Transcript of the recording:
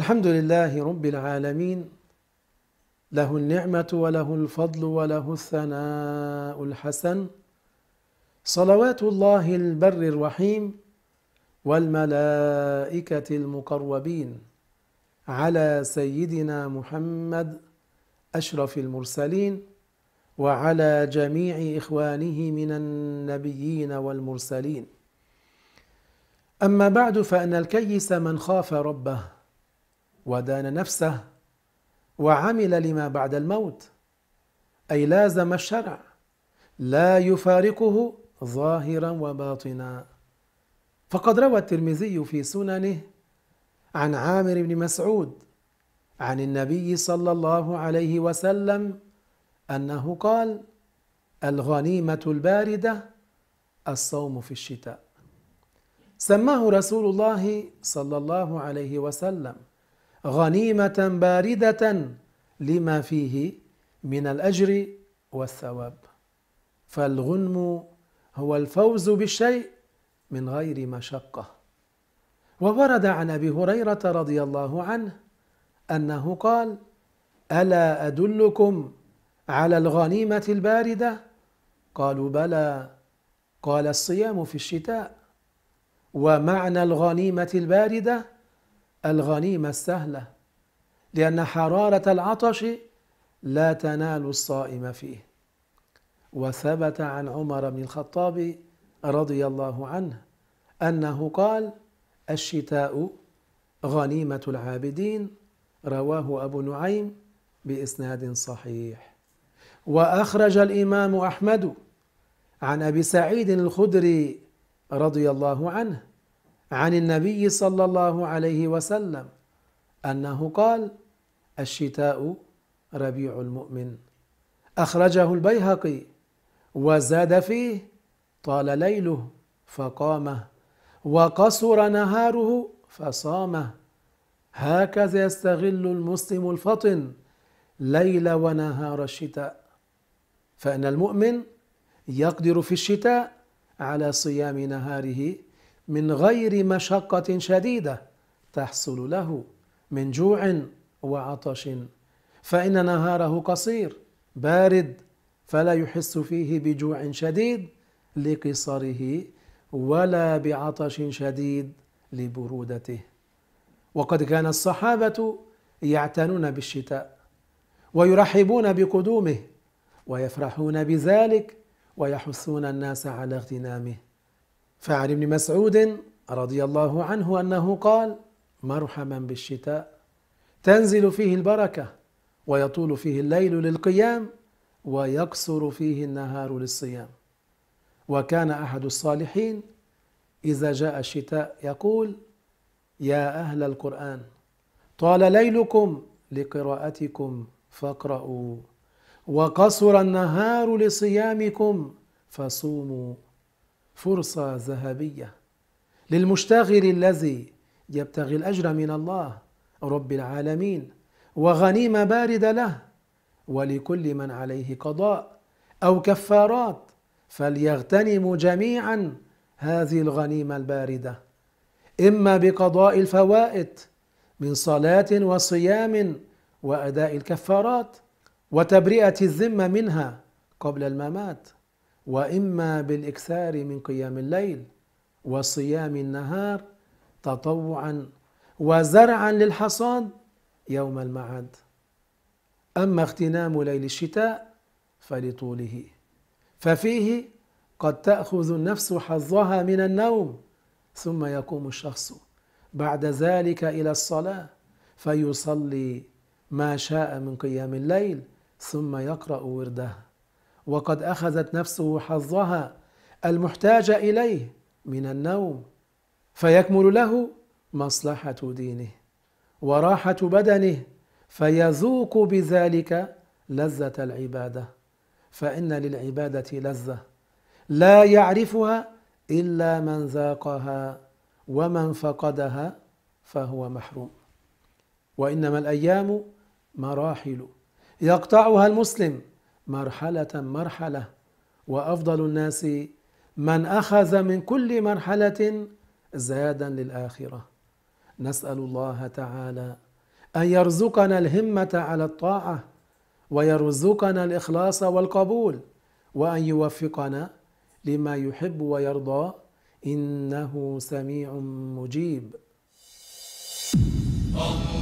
الحمد لله رب العالمين له النعمة وله الفضل وله الثناء الحسن صلوات الله البر الرحيم والملائكة المقربين على سيدنا محمد أشرف المرسلين وعلى جميع إخوانه من النبيين والمرسلين أما بعد فأن الكيس من خاف ربه ودان نفسه وعمل لما بعد الموت اي لازم الشرع لا يفارقه ظاهرا وباطنا فقد روى الترمذي في سننه عن عامر بن مسعود عن النبي صلى الله عليه وسلم انه قال الغنيمه البارده الصوم في الشتاء سماه رسول الله صلى الله عليه وسلم غنيمه بارده لما فيه من الاجر والثواب فالغنم هو الفوز بالشيء من غير مشقه وورد عن ابي هريره رضي الله عنه انه قال الا ادلكم على الغنيمه البارده قالوا بلى قال الصيام في الشتاء ومعنى الغنيمه البارده الغنيمة السهلة لأن حرارة العطش لا تنال الصائم فيه وثبت عن عمر بن الخطاب رضي الله عنه أنه قال الشتاء غنيمة العابدين رواه أبو نعيم بإسناد صحيح وأخرج الإمام أحمد عن أبي سعيد الخدري رضي الله عنه عن النبي صلى الله عليه وسلم انه قال الشتاء ربيع المؤمن اخرجه البيهقي وزاد فيه طال ليله فقامه وقصر نهاره فصامه هكذا يستغل المسلم الفطن ليل ونهار الشتاء فان المؤمن يقدر في الشتاء على صيام نهاره من غير مشقة شديدة تحصل له من جوع وعطش فإن نهاره قصير بارد فلا يحس فيه بجوع شديد لقصره ولا بعطش شديد لبرودته وقد كان الصحابة يعتنون بالشتاء ويرحبون بقدومه ويفرحون بذلك ويحثون الناس على اغتنامه فعن ابن مسعود رضي الله عنه انه قال مرحبا بالشتاء تنزل فيه البركه ويطول فيه الليل للقيام ويقصر فيه النهار للصيام وكان احد الصالحين اذا جاء الشتاء يقول يا اهل القران طال ليلكم لقراءتكم فاقرأوا وقصر النهار لصيامكم فصوموا فرصة ذهبية للمشتغل الذي يبتغي الأجر من الله رب العالمين وغنيمة باردة له ولكل من عليه قضاء أو كفارات فليغتنموا جميعا هذه الغنيمة الباردة إما بقضاء الفوائت من صلاة وصيام وأداء الكفارات وتبرئة الذمة منها قبل الممات واما بالاكثار من قيام الليل وصيام النهار تطوعا وزرعا للحصاد يوم المعاد اما اغتنام ليل الشتاء فلطوله ففيه قد تاخذ النفس حظها من النوم ثم يقوم الشخص بعد ذلك الى الصلاه فيصلي ما شاء من قيام الليل ثم يقرا ورده وقد اخذت نفسه حظها المحتاج اليه من النوم فيكمل له مصلحه دينه وراحه بدنه فيذوق بذلك لذه العباده فان للعباده لذه لا يعرفها الا من ذاقها ومن فقدها فهو محروم وانما الايام مراحل يقطعها المسلم مرحله مرحله وافضل الناس من اخذ من كل مرحله زادا للاخره نسال الله تعالى ان يرزقنا الهمه على الطاعه ويرزقنا الاخلاص والقبول وان يوفقنا لما يحب ويرضى انه سميع مجيب الله